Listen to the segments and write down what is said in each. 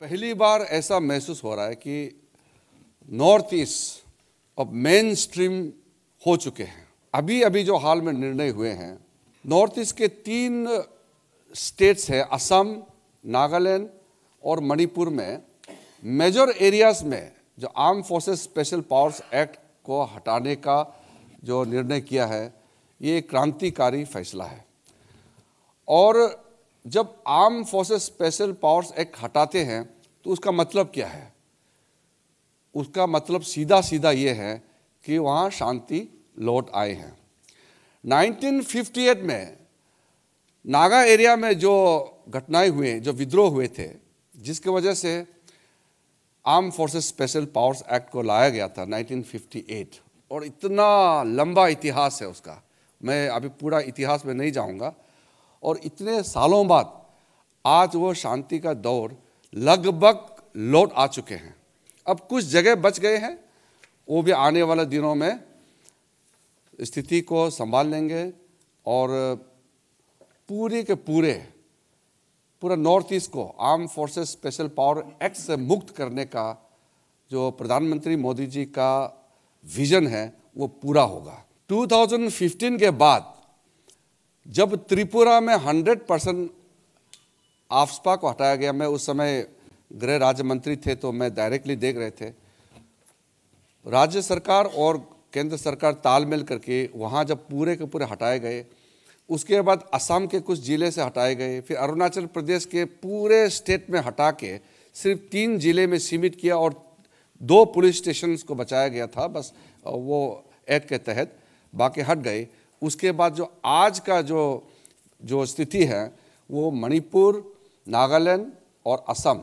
पहली बार ऐसा महसूस हो रहा है कि नॉर्थ ईस्ट अब मेन स्ट्रीम हो चुके हैं अभी अभी जो हाल में निर्णय हुए हैं नॉर्थ ईस्ट के तीन स्टेट्स हैं असम नागालैंड और मणिपुर में मेजर एरियाज में जो armed forces special powers act को हटाने का जो निर्णय किया है ये क्रांतिकारी फैसला है और जब armed forces special powers act हटाते हैं तो उसका मतलब क्या है उसका मतलब सीधा सीधा ये है कि वहाँ शांति लौट आए हैं 1958 में नागा एरिया में जो घटनाएं हुए जो विद्रोह हुए थे जिसकी वजह से armed forces special powers act को लाया गया था 1958 और इतना लंबा इतिहास है उसका मैं अभी पूरा इतिहास में नहीं जाऊंगा और इतने सालों बाद आज वो शांति का दौर लगभग लौट आ चुके हैं अब कुछ जगह बच गए हैं वो भी आने वाले दिनों में स्थिति को संभाल लेंगे और पूरे के पूरे पूरा नॉर्थ ईस्ट को armed forces special power act से मुक्त करने का जो प्रधानमंत्री मोदी जी का विजन है वो पूरा होगा 2015 के बाद जब त्रिपुरा में हंड्रेड परसेंट आफ्सपा को हटाया गया मैं उस समय गृह राज्य मंत्री थे तो मैं डायरेक्टली देख रहे थे राज्य सरकार और केंद्र सरकार तालमेल करके वहाँ जब पूरे के पूरे हटाए गए उसके बाद असम के कुछ ज़िले से हटाए गए फिर अरुणाचल प्रदेश के पूरे स्टेट में हटा के सिर्फ तीन ज़िले में सीमित किया और दो पुलिस स्टेशन को बचाया गया था बस वो एक्ट के तहत बाकी हट गए उसके बाद जो आज का जो जो स्थिति है वो मणिपुर नागालैंड और असम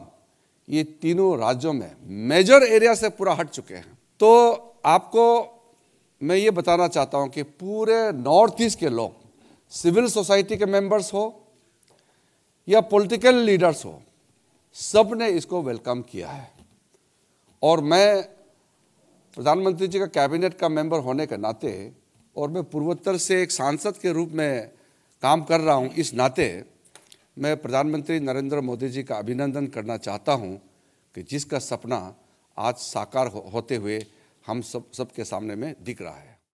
ये तीनों राज्यों में मेजर एरिया से पूरा हट चुके हैं तो आपको मैं ये बताना चाहता हूँ कि पूरे नॉर्थ ईस्ट के लोग सिविल सोसाइटी के मेंबर्स हो या पॉलिटिकल लीडर्स हो सब ने इसको वेलकम किया है और मैं प्रधानमंत्री जी का कैबिनेट का मेंबर होने के नाते और मैं पूर्वोत्तर से एक सांसद के रूप में काम कर रहा हूँ इस नाते मैं प्रधानमंत्री नरेंद्र मोदी जी का अभिनंदन करना चाहता हूँ कि जिसका सपना आज साकार हो, होते हुए हम सब सबके सामने में दिख रहा है